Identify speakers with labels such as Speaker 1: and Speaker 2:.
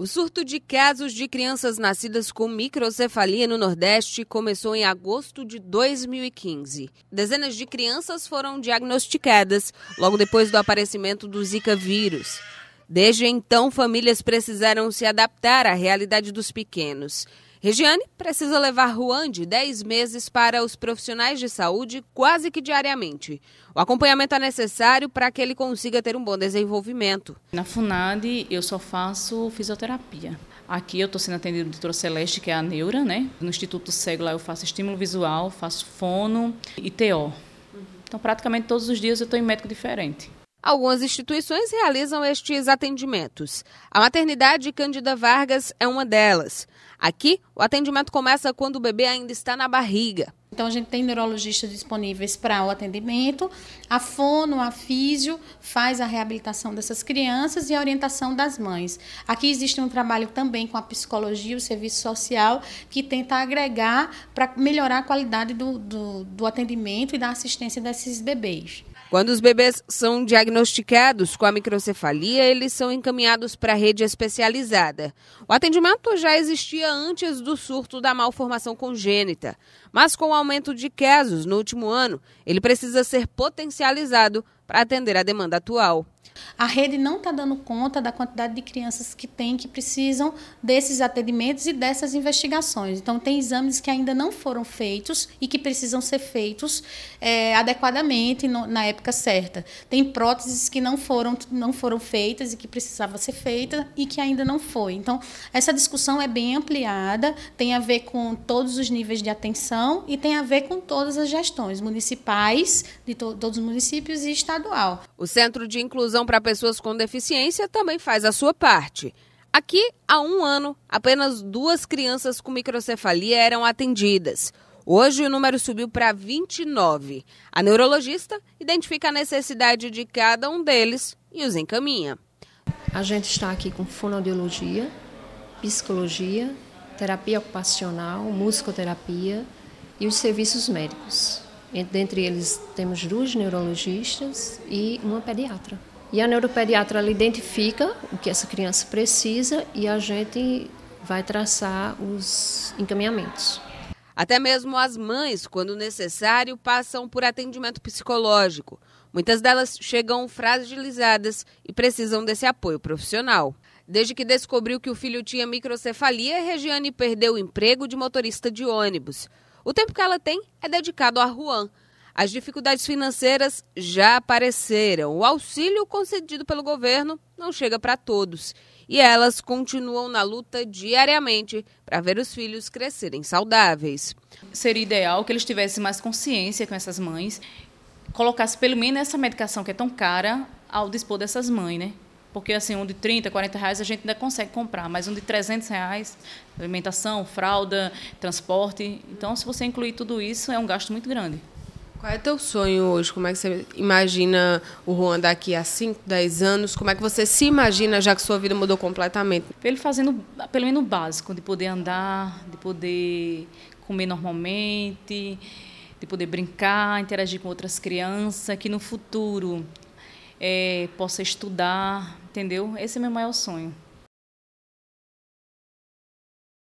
Speaker 1: O surto de casos de crianças nascidas com microcefalia no Nordeste começou em agosto de 2015. Dezenas de crianças foram diagnosticadas logo depois do aparecimento do Zika vírus. Desde então, famílias precisaram se adaptar à realidade dos pequenos. Regiane precisa levar Juan de 10 meses para os profissionais de saúde quase que diariamente. O acompanhamento é
Speaker 2: necessário para que ele consiga ter um bom desenvolvimento. Na FUNAD eu só faço fisioterapia. Aqui eu estou sendo atendida pela doutora Celeste, que é a neura, né? No Instituto Cego lá eu faço estímulo visual, faço fono e TO. Então praticamente todos os dias eu estou em médico diferente. Algumas instituições realizam estes atendimentos. A maternidade
Speaker 1: Cândida Vargas é uma delas. Aqui, o atendimento começa quando o bebê ainda está na
Speaker 3: barriga. Então a gente tem neurologistas disponíveis para o atendimento, a fono, a físio faz a reabilitação dessas crianças e a orientação das mães. Aqui existe um trabalho também com a psicologia, o serviço social, que tenta agregar para melhorar a qualidade do, do, do atendimento e da assistência desses bebês.
Speaker 1: Quando os bebês são diagnosticados com a microcefalia, eles são encaminhados para a rede especializada. O atendimento já existia antes do surto da malformação congênita, mas com o aumento de casos no último ano, ele precisa ser potencializado
Speaker 3: para atender a demanda atual. A rede não está dando conta da quantidade de crianças que tem, que precisam desses atendimentos e dessas investigações. Então, tem exames que ainda não foram feitos e que precisam ser feitos é, adequadamente no, na época certa. Tem próteses que não foram, não foram feitas e que precisava ser feita e que ainda não foi. Então, essa discussão é bem ampliada, tem a ver com todos os níveis de atenção e tem a ver com todas as gestões municipais, de to todos os municípios e
Speaker 1: estadual. O Centro de Inclusão inclusão para pessoas com deficiência também faz a sua parte. Aqui, há um ano, apenas duas crianças com microcefalia eram atendidas. Hoje, o número subiu para 29. A neurologista identifica a necessidade
Speaker 4: de cada um deles e os encaminha. A gente está aqui com fonoaudiologia, psicologia, terapia ocupacional, musicoterapia e os serviços médicos. Dentre eles, temos duas neurologistas e uma pediatra. E a neuropediatra ela identifica o que essa criança precisa e a gente vai traçar os encaminhamentos. Até mesmo
Speaker 1: as mães, quando necessário, passam por atendimento psicológico. Muitas delas chegam fragilizadas e precisam desse apoio profissional. Desde que descobriu que o filho tinha microcefalia, Regiane perdeu o emprego de motorista de ônibus. O tempo que ela tem é dedicado a Juan, as dificuldades financeiras já apareceram. O auxílio concedido pelo governo não chega para todos. E elas continuam na luta diariamente para ver os filhos crescerem saudáveis. Seria
Speaker 2: ideal que eles tivessem mais consciência com essas mães, colocassem pelo menos essa medicação que é tão cara ao dispor dessas mães, né? Porque assim, um de 30, 40 reais a gente ainda consegue comprar, mas um de 300 reais, alimentação, fralda, transporte. Então, se você incluir tudo isso, é um gasto muito grande.
Speaker 1: Qual é teu sonho hoje? Como é que você imagina
Speaker 2: o Juan daqui a 5, 10 anos? Como é que você se imagina já que sua vida mudou completamente? Ele fazendo pelo menos o básico, de poder andar, de poder comer normalmente, de poder brincar, interagir com outras crianças, que no futuro é, possa estudar, entendeu? Esse é meu maior sonho.